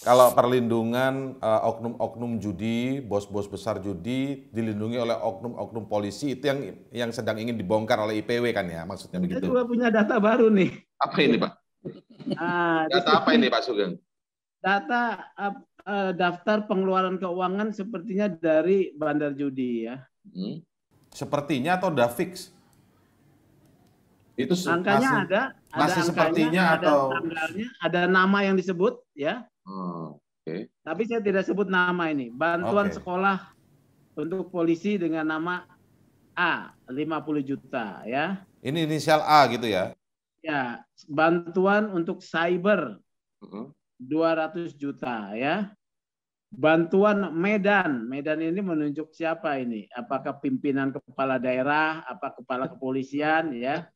Kalau perlindungan eh, oknum-oknum uh, judi, bos-bos besar judi dilindungi oleh oknum-oknum polisi itu yang yang sedang ingin dibongkar oleh IPW kan ya maksudnya begitu. Kita juga punya data baru nih. Apa ini Pak? Nah, data apa ini Pak Sugeng? Data uh, daftar pengeluaran keuangan sepertinya dari bandar judi ya. Hmm. Sepertinya atau udah fix? Itu angkanya masih, ada, ada masih angkanya, sepertinya ada atau tanggalnya, ada nama yang disebut ya tapi saya tidak sebut nama ini. Bantuan okay. sekolah untuk polisi dengan nama A, 50 juta ya. Ini inisial A gitu ya? Ya, bantuan untuk cyber mm-hmm. uh-huh. 200 juta ya. Bantuan Medan, Medan ini menunjuk siapa ini? Apakah pimpinan kepala daerah, apa kepala kepolisian ya?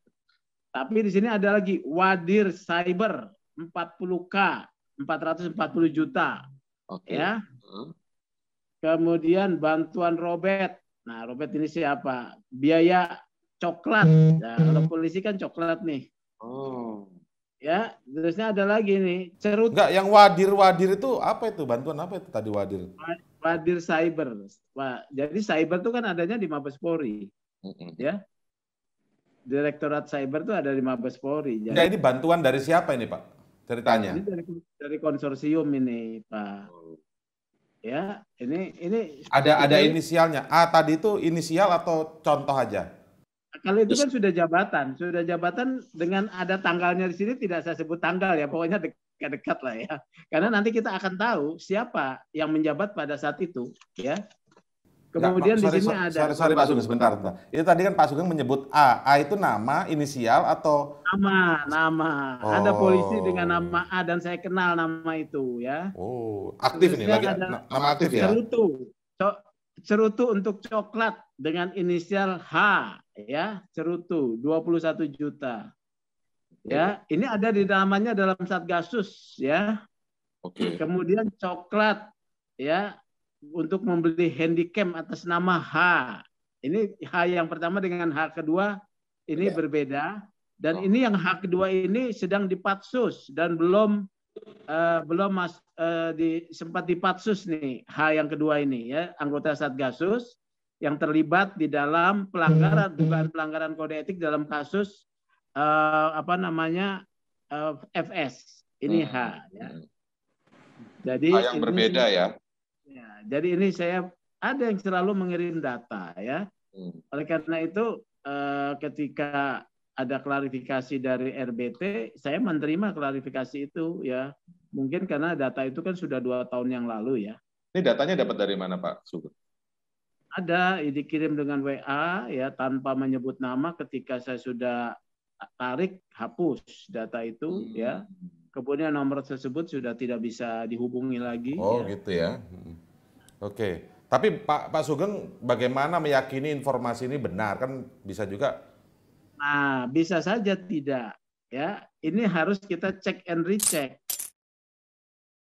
Tapi di sini ada lagi Wadir Cyber 40K, 440 juta. Oke. Okay. Ya. Hmm. Kemudian bantuan Robert. Nah, Robert ini siapa? Biaya coklat. Hmm. Nah, kalau polisi kan coklat nih. Oh. Ya, terusnya ada lagi nih, cerut. Enggak, yang wadir-wadir itu apa itu? Bantuan apa itu tadi wadir? Wadir cyber. Wah, jadi cyber itu kan adanya di Mabes Polri. Mm-hmm. Ya. Direktorat Cyber itu ada di Mabes Polri. Jadi... Nah, ini bantuan dari siapa ini, Pak? Ceritanya. Ini dari, dari konsorsium ini, Pak ya. Ini ini ada ada inisialnya. A ah, tadi itu inisial atau contoh aja? Kalau itu kan sudah jabatan, sudah jabatan dengan ada tanggalnya di sini tidak saya sebut tanggal ya, pokoknya dekat-dekat lah ya. Karena nanti kita akan tahu siapa yang menjabat pada saat itu ya. Kemudian Nggak, di sini ada. Sorry, sorry Pak Sugeng sebentar. Itu tadi kan Pak Sugeng menyebut A. A itu nama, inisial atau nama, nama. Oh. Ada polisi dengan nama A dan saya kenal nama itu ya. Oh, aktif Terusnya ini lagi ada nama aktif ya. Cerutu. cerutu untuk coklat dengan inisial H ya, cerutu 21 juta. Ya, ini ada di dalamnya dalam Satgasus ya. Oke. Okay. Kemudian coklat ya untuk membeli handycam atas nama H. Ini H yang pertama dengan H kedua ini ya. berbeda dan oh. ini yang H kedua ini sedang dipatsus dan belum uh, belum mas, uh, di, sempat dipatsus nih H yang kedua ini ya anggota Satgasus yang terlibat di dalam pelanggaran dugaan pelanggaran kode etik dalam kasus uh, apa namanya uh, FS ini hmm. H ya. Hmm. Jadi H yang ini, berbeda ya jadi ini saya ada yang selalu mengirim data ya. Hmm. Oleh karena itu eh, ketika ada klarifikasi dari RBT, saya menerima klarifikasi itu ya. Mungkin karena data itu kan sudah dua tahun yang lalu ya. Ini datanya dapat dari mana Pak Sugeng? Ada dikirim dengan WA ya tanpa menyebut nama ketika saya sudah tarik hapus data itu ya. hmm. ya. Kemudian nomor tersebut sudah tidak bisa dihubungi lagi. Oh ya. gitu ya. Hmm. Oke. Tapi Pak Pak Sugeng bagaimana meyakini informasi ini benar? Kan bisa juga Nah, bisa saja tidak. Ya, ini harus kita cek and recheck.